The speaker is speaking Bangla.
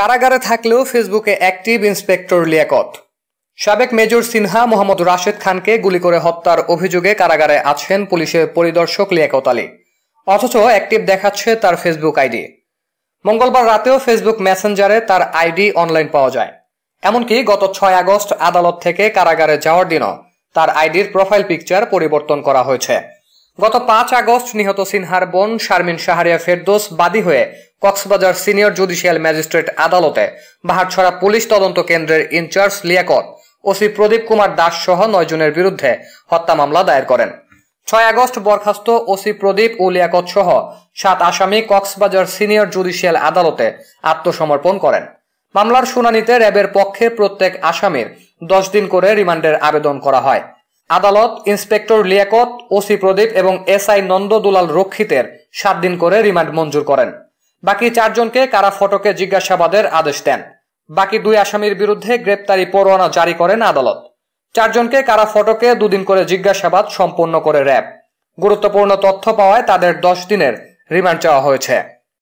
কারাগারে থাকলেও ফেসবুকে অ্যাক্টিভ ইন্সপেক্টর লিয়াকত সাবেক মেজর সিনহা মোহাম্মদ রাশেদ খানকে গুলি করে হত্যার অভিযোগে কারাগারে আছেন পুলিশের পরিদর্শক লিয়াকত আলী অথচ অ্যাক্টিভ দেখাচ্ছে তার ফেসবুক আইডি মঙ্গলবার রাতেও ফেসবুক মেসেঞ্জারে তার আইডি অনলাইন পাওয়া যায় এমনকি গত ছয় আগস্ট আদালত থেকে কারাগারে যাওয়ার দিনও তার আইডির প্রোফাইল পিকচার পরিবর্তন করা হয়েছে গত পাঁচ আগস্ট নিহত সিনহার বোন শারমিন শাহরিয়া ফেরদোস বাদী হয়ে কক্সবাজার সিনিয়র জুডিশিয়াল ম্যাজিস্ট্রেট আদালতে বাহারছড়া পুলিশ তদন্ত কেন্দ্রের ইনচার্জ লিয়াকত ওসি প্রদীপ কুমার দাস সহ নয়জনের বিরুদ্ধে হত্যা মামলা দায়ের করেন ছয় আগস্ট বরখাস্ত ওসি প্রদীপ ও লিয়াকত সহ সাত আসামি কক্সবাজার সিনিয়র জুডিশিয়াল আদালতে আত্মসমর্পণ করেন মামলার শুনানিতে র্যাবের পক্ষে প্রত্যেক আসামির দশ দিন করে রিমান্ডের আবেদন করা হয় আদালত ইন্সপেক্টর লিয়াকত ওসি প্রদীপ এবং এসআই নন্দ দুলাল রক্ষিতের সাত দিন করে রিমান্ড মঞ্জুর করেন বাকি চারজনকে কারা ফটকে জিজ্ঞাসাবাদের আদেশ দেন বাকি দুই আসামির বিরুদ্ধে গ্রেপ্তারি পরোয়ানা জারি করেন আদালত চারজনকে কারা ফটকে দুদিন করে জিজ্ঞাসাবাদ সম্পন্ন করে র্যাব গুরুত্বপূর্ণ তথ্য পাওয়ায় তাদের দশ দিনের রিমান্ড চাওয়া হয়েছে